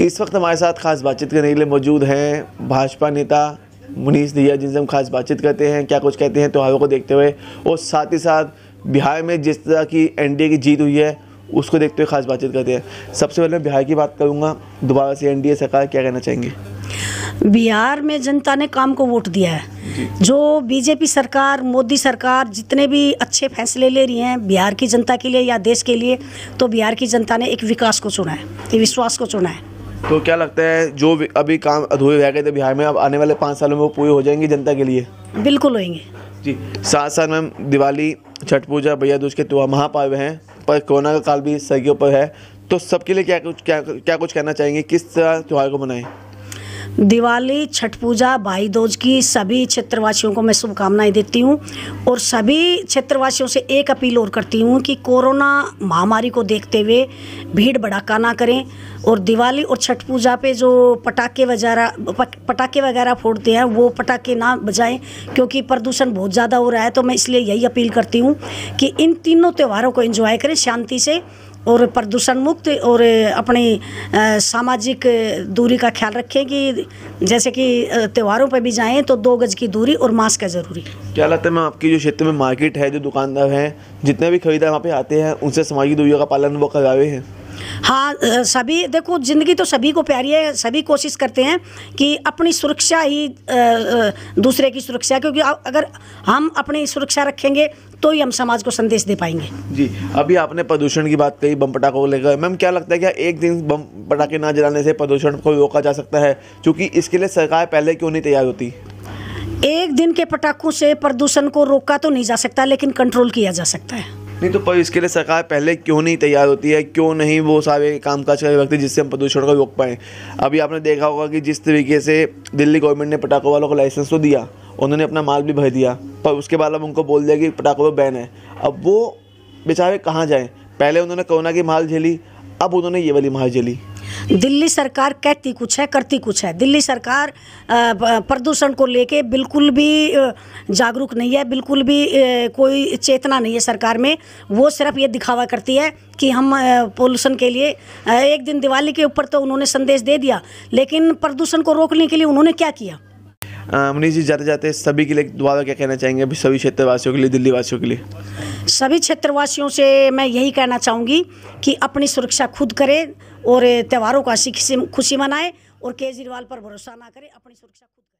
इस वक्त हमारे साथ खास बातचीत करने के लिए मौजूद हैं भाजपा नेता मुनीष दिया जिनसे हम खास बातचीत करते हैं क्या कुछ कहते हैं त्यौहारों को देखते हुए और साथ ही साथ बिहार में जिस तरह की एनडीए की जीत हुई है उसको देखते हुए खास बातचीत करते हैं सबसे पहले मैं बिहार की बात करूँगा दोबारा से एनडीए सरकार क्या कहना चाहेंगे बिहार में जनता ने काम को वोट दिया है जो बीजेपी सरकार मोदी सरकार जितने भी अच्छे फैसले ले रही हैं बिहार की जनता के लिए या देश के लिए तो बिहार की जनता ने एक विकास को चुना है विश्वास को चुना है तो क्या लगता है जो अभी काम अधूरे रह गए थे बिहार में अब आने वाले पाँच सालों में वो पूरे हो जाएंगे जनता के लिए बिल्कुल होंगे जी साथ साथ मैम दिवाली छठ पूजा भैया दूज के त्यौहार महापर्व हैं पर कोरोना का काल भी सदियों पर है तो सबके लिए क्या कुछ क्या क्या कुछ कहना चाहेंगे किस तरह त्यौहार को मनाएं दिवाली छठ पूजा भाई दोज की सभी क्षेत्रवासियों को मैं शुभकामनाएं देती हूँ और सभी क्षेत्रवासियों से एक अपील और करती हूँ कि कोरोना महामारी को देखते हुए भीड़ भड़ाका ना करें और दिवाली और छठ पूजा पे जो पटाखे वगैरह पटाखे वगैरह फोड़ते हैं वो पटाखे ना बजाएं क्योंकि प्रदूषण बहुत ज़्यादा हो रहा है तो मैं इसलिए यही अपील करती हूँ कि इन तीनों त्यौहारों को इन्जॉय करें शांति से और प्रदूषण मुक्त और अपनी सामाजिक दूरी का ख्याल रखें कि दी जैसे कि त्योहारों पर भी जाएं तो दो गज की दूरी और मास्क है ज़रूरी क्या लगता है मैं आपकी जो क्षेत्र में मार्केट है जो दुकानदार हैं जितने भी खरीदार वहाँ पे आते हैं उनसे सामाजिक दूरियों का पालन वो करवाए हैं हाँ सभी देखो ज़िंदगी तो सभी को प्यारी है सभी कोशिश करते हैं कि अपनी सुरक्षा ही दूसरे की सुरक्षा क्योंकि अगर हम अपनी सुरक्षा रखेंगे तो ही हम समाज को संदेश दे पाएंगे जी अभी आपने प्रदूषण की बात कही बम पटाखों को लेकर मैम क्या लगता है क्या एक दिन बम पटाखे ना जलाने से प्रदूषण को रोका जा सकता है क्योंकि इसके लिए सरकार पहले क्यों नहीं तैयार होती एक दिन के पटाखों से प्रदूषण को रोका तो नहीं जा सकता लेकिन कंट्रोल किया जा सकता है नहीं तो पर इसके लिए सरकार पहले क्यों नहीं तैयार होती है क्यों नहीं वो सारे काम काज कर रखते जिससे हम प्रदूषण को रोक पाएँ अभी आपने देखा होगा कि जिस तरीके से दिल्ली गवर्नमेंट ने पटाखों वालों को लाइसेंस तो दिया उन्होंने अपना माल भी भर दिया पर उसके बाद अब उनको बोल दिया कि पटाखों पर बैन है अब वो बेचारे कहाँ जाएँ पहले उन्होंने कोरोना की माल झेली अब उन्होंने ये वाली माल झेली दिल्ली सरकार कहती कुछ है करती कुछ है दिल्ली सरकार प्रदूषण को लेके बिल्कुल भी जागरूक नहीं है बिल्कुल भी कोई चेतना नहीं है सरकार में वो सिर्फ ये दिखावा करती है कि हम पोल्यूशन के लिए एक दिन दिवाली के ऊपर तो उन्होंने संदेश दे दिया लेकिन प्रदूषण को रोकने के लिए उन्होंने क्या किया मनीष जी जाते जाते सभी के लिए दुआ क्या कहना चाहेंगे सभी क्षेत्रवासियों के लिए दिल्ली वासियों के लिए सभी क्षेत्रवासियों से मैं यही कहना चाहूँगी कि अपनी सुरक्षा खुद करें और त्यौहारों का खुशी मनाएं और केजरीवाल पर भरोसा ना करें अपनी सुरक्षा खुद